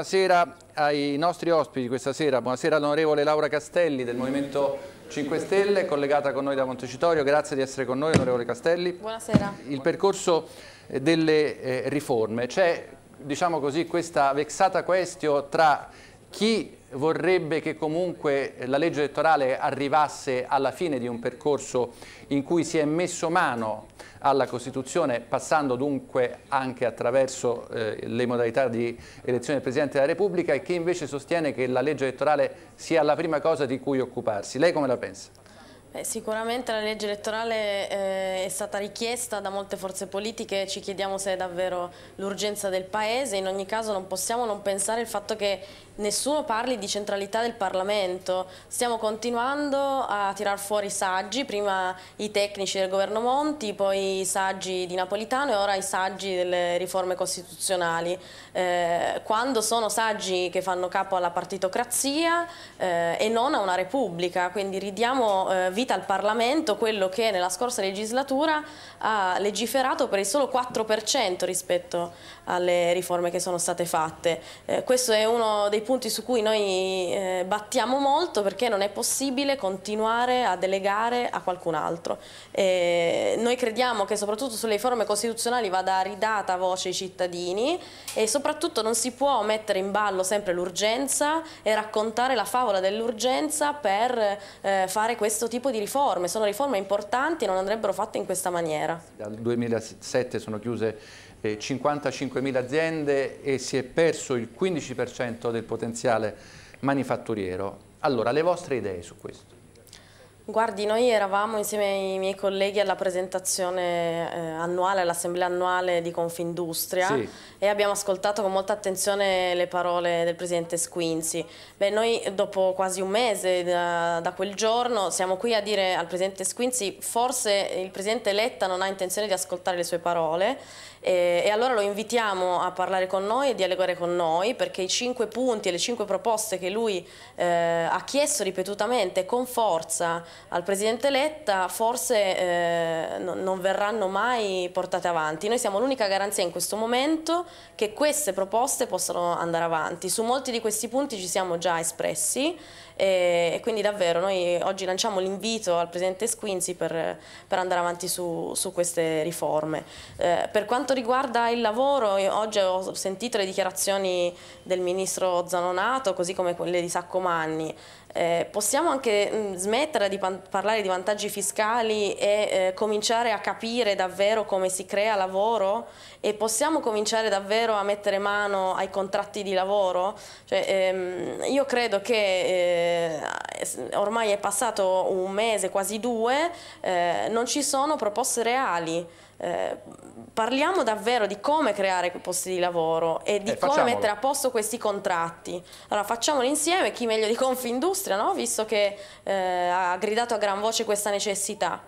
buonasera ai nostri ospiti questa sera, buonasera all'onorevole Laura Castelli del Movimento 5 Stelle, collegata con noi da Montecitorio, grazie di essere con noi onorevole Castelli. Buonasera. Il percorso eh, delle eh, riforme, c'è diciamo così questa vexata questio tra chi vorrebbe che comunque la legge elettorale arrivasse alla fine di un percorso in cui si è messo mano alla Costituzione, passando dunque anche attraverso eh, le modalità di elezione del Presidente della Repubblica e chi invece sostiene che la legge elettorale sia la prima cosa di cui occuparsi. Lei come la pensa? Beh, sicuramente la legge elettorale eh, è stata richiesta da molte forze politiche, ci chiediamo se è davvero l'urgenza del Paese, in ogni caso non possiamo non pensare al fatto che nessuno parli di centralità del Parlamento, stiamo continuando a tirar fuori saggi, prima i tecnici del governo Monti, poi i saggi di Napolitano e ora i saggi delle riforme costituzionali, eh, quando sono saggi che fanno capo alla partitocrazia eh, e non a una repubblica, quindi ridiamo eh, vita al Parlamento quello che nella scorsa legislatura ha legiferato per il solo 4% rispetto alle riforme che sono state fatte. Eh, questo è uno dei punti su cui noi eh, battiamo molto perché non è possibile continuare a delegare a qualcun altro. Eh, noi crediamo che soprattutto sulle riforme costituzionali vada ridata voce ai cittadini e soprattutto non si può mettere in ballo sempre l'urgenza e raccontare la favola dell'urgenza per eh, fare questo tipo di di riforme, sono riforme importanti e non andrebbero fatte in questa maniera. Dal 2007 sono chiuse 55.000 eh, aziende e si è perso il 15% del potenziale manifatturiero. Allora, le vostre idee su questo? Guardi, noi eravamo insieme ai miei colleghi alla presentazione eh, annuale, all'assemblea annuale di Confindustria sì. e abbiamo ascoltato con molta attenzione le parole del presidente Squinzi. Beh, noi dopo quasi un mese da, da quel giorno siamo qui a dire al presidente Squinzi forse il presidente Letta non ha intenzione di ascoltare le sue parole e, e, allora lo invitiamo a parlare con noi e dialogare con noi perché i cinque punti e le cinque proposte che lui eh, ha chiesto ripetutamente con forza al Presidente Letta forse eh, no, non verranno mai portate avanti. Noi siamo l'unica garanzia in questo momento che queste proposte possano andare avanti. Su molti di questi punti ci siamo già espressi e, e quindi davvero noi oggi lanciamo l'invito al Presidente Squinzi per, per andare avanti su, su queste riforme. Eh, per quanto riguarda il lavoro, oggi ho sentito le dichiarazioni del Ministro Zanonato, così come quelle di Sacco Manni. Eh, possiamo anche mh, mm, smettere di parlare di vantaggi fiscali e eh, cominciare a capire davvero come si crea lavoro e possiamo cominciare davvero a mettere mano ai contratti di lavoro? Cioè, ehm, io credo che eh, ormai è passato un mese, quasi due, eh, non ci sono proposte reali. Eh, parliamo davvero di come creare posti di lavoro e di eh, come mettere a posto questi contratti. Allora facciamolo insieme, chi meglio di Confindustria, no? visto che eh, ha gridato a gran voce questa necessità.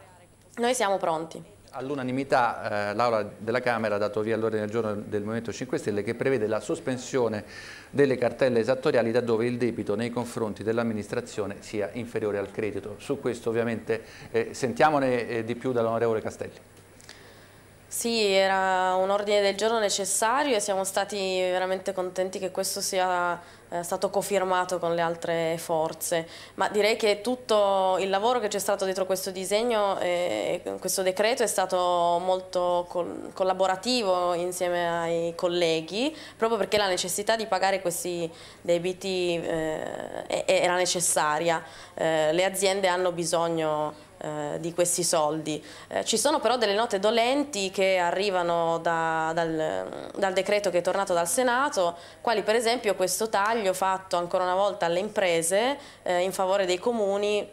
Noi siamo pronti. All'unanimità eh, l'Aula della Camera ha dato via all'ordine del giorno del Movimento 5 Stelle che prevede la sospensione delle cartelle esattoriali da dove il debito nei confronti dell'amministrazione sia inferiore al credito. Su questo ovviamente eh, sentiamone eh, di più dall'onorevole Castelli. Sì, era un ordine del giorno necessario e siamo stati veramente contenti che questo sia eh, stato cofirmato con le altre forze. Ma direi che tutto il lavoro che c'è stato dietro questo disegno e questo decreto è stato molto collaborativo insieme ai colleghi, proprio perché la necessità di pagare questi debiti eh, era necessaria. Eh, le aziende hanno bisogno eh, di questi soldi. Eh, ci sono però delle note dolenti che arrivano da, dal, dal, decreto che è tornato dal Senato, quali per esempio questo taglio fatto ancora una volta alle imprese eh, in favore dei comuni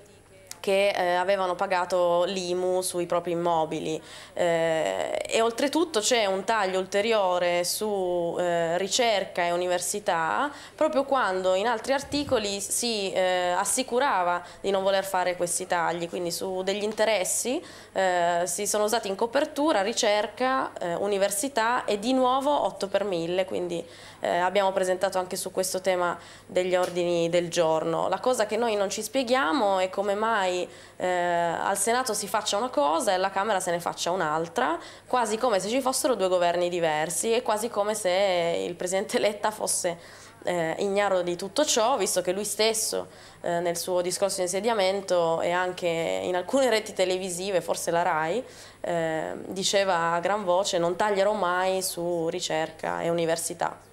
che eh, avevano pagato l'IMU sui propri immobili eh, e oltretutto c'è un taglio ulteriore su eh, ricerca e università proprio quando in altri articoli si eh, assicurava di non voler fare questi tagli, quindi su degli interessi eh, si sono usati in copertura ricerca, eh, università e di nuovo 8 per 1000, quindi abbiamo presentato anche su questo tema degli ordini del giorno. La cosa che noi non ci spieghiamo è come mai ormai eh, al Senato si faccia una cosa e alla Camera se ne faccia un'altra, quasi come se ci fossero due governi diversi e quasi come se il Presidente Letta fosse eh, ignaro di tutto ciò, visto che lui stesso eh, nel suo discorso di insediamento e anche in alcune reti televisive, forse la RAI, eh, diceva a gran voce non taglierò mai su ricerca e università.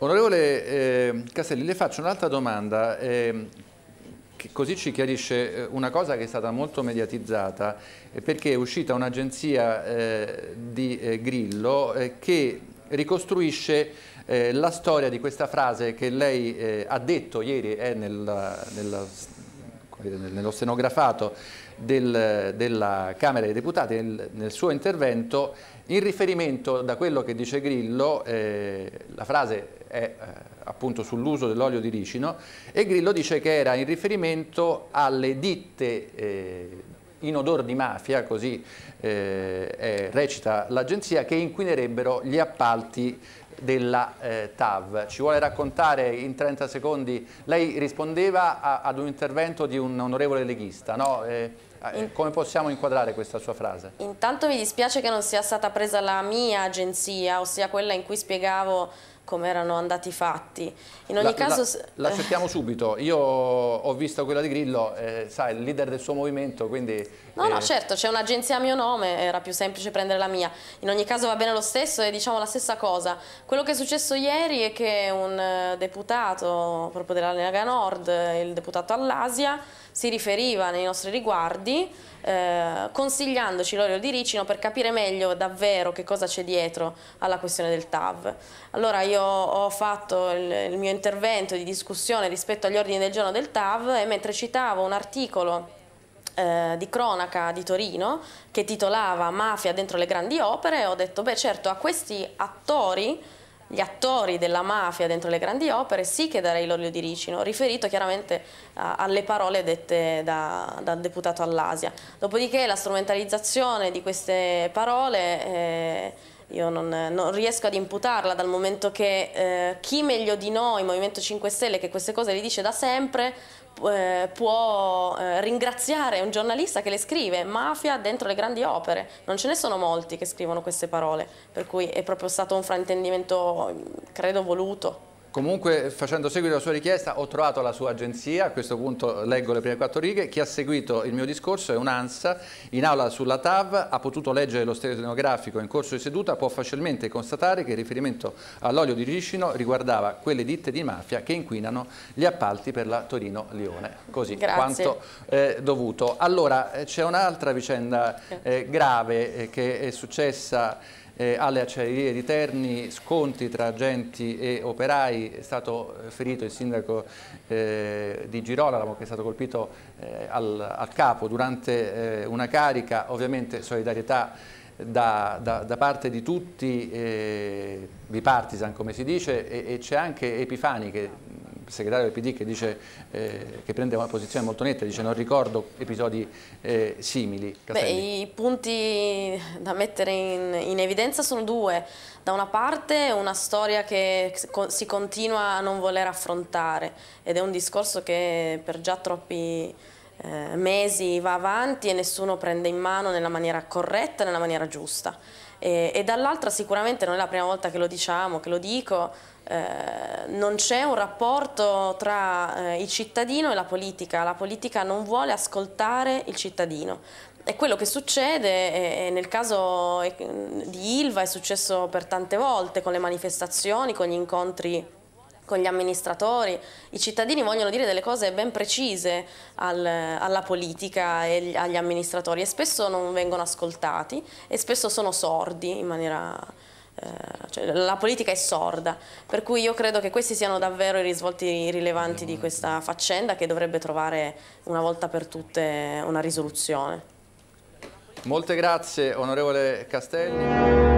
Onorevole eh, Caselli, le faccio un'altra domanda ehm, così ci chiarisce eh, una cosa che è stata molto mediatizzata eh, perché è uscita un'agenzia eh, di eh, Grillo eh, che ricostruisce eh, la storia di questa frase che lei ha detto ieri è nella, nella nello stenografato del, della Camera dei Deputati nel, nel, suo intervento in riferimento da quello che dice Grillo, eh, la frase è eh, appunto sull'uso dell'olio di ricino e Grillo dice che era in riferimento alle ditte eh, in odor di mafia, così eh, recita l'agenzia, che inquinerebbero gli appalti della eh, TAV. Ci vuole raccontare in 30 secondi, lei rispondeva a, ad un intervento di un onorevole leghista, no? eh, eh Come possiamo inquadrare questa sua frase? Intanto mi dispiace che non sia stata presa la mia agenzia, ossia quella in cui spiegavo come erano andati i fatti. In ogni la, caso... La, la subito, io ho visto quella di Grillo, eh, sai, il leader del suo movimento, quindi... No, eh... no, certo, c'è un'agenzia a mio nome, era più semplice prendere la mia. In ogni caso va bene lo stesso e diciamo la stessa cosa. Quello che è successo ieri è che un eh, deputato, proprio della Lega Nord, il deputato all'Asia, si riferiva nei nostri riguardi eh, consigliandoci l'olio di ricino per capire meglio davvero che cosa c'è dietro alla questione del TAV. Allora io io ho fatto il, il mio intervento di discussione rispetto agli ordini del giorno del TAV e mentre citavo un articolo eh, di cronaca di Torino che titolava Mafia dentro le grandi opere, ho detto beh certo a questi attori, gli attori della mafia dentro le grandi opere sì che darei l'olio di ricino, riferito chiaramente uh, alle parole dette da, dal deputato all'Asia. Dopodiché la strumentalizzazione di queste parole... Eh, io non, non, riesco ad imputarla dal momento che eh, chi meglio di noi, Movimento 5 Stelle, che queste cose le dice da sempre, eh, può eh, ringraziare un giornalista che le scrive, mafia dentro le grandi opere, non ce ne sono molti che scrivono queste parole, per cui è proprio stato un fraintendimento, mm, credo, voluto. Comunque, facendo seguito alla sua richiesta, ho trovato la sua agenzia, a questo punto leggo le prime quattro righe, chi ha seguito il mio discorso è un'ANSA, in aula sulla TAV, ha potuto leggere lo stenografico in corso di seduta, può facilmente constatare che il riferimento all'olio di ricino riguardava quelle ditte di mafia che inquinano gli appalti per la Torino-Lione, così Grazie. quanto eh, dovuto. Allora, eh, c'è un'altra vicenda eh, grave eh, che è successa eh, alle acciaierie di Terni, sconti tra agenti e operai, è stato eh, ferito il sindaco eh, di Girolamo che è stato colpito eh, al, al, capo durante eh, una carica, ovviamente solidarietà da, da, da parte di tutti, eh, bipartisan come si dice, e, e c'è anche Epifani che segretario del PD che, dice, eh, che prende una posizione molto netta, dice non ricordo episodi eh, simili. Beh, I punti da mettere in, in, evidenza sono due. Da una parte una storia che si continua a non voler affrontare ed è un discorso che per già troppi eh, mesi va avanti e nessuno prende in mano nella maniera corretta, nella maniera giusta. E, e dall'altra sicuramente non è la prima volta che lo diciamo, che lo dico, eh, non c'è un rapporto tra eh, il cittadino e la politica, la politica non vuole ascoltare il cittadino. E quello che succede è, nel caso eh, di Ilva è successo per tante volte con le manifestazioni, con gli incontri con gli amministratori, i cittadini vogliono dire delle cose ben precise al, alla politica e agli amministratori e spesso non vengono ascoltati e spesso sono sordi in maniera... Eh, cioè, la politica è sorda, per cui io credo che questi siano davvero i risvolti rilevanti di questa faccenda che dovrebbe trovare una volta per tutte una risoluzione. Molte grazie onorevole Castelli.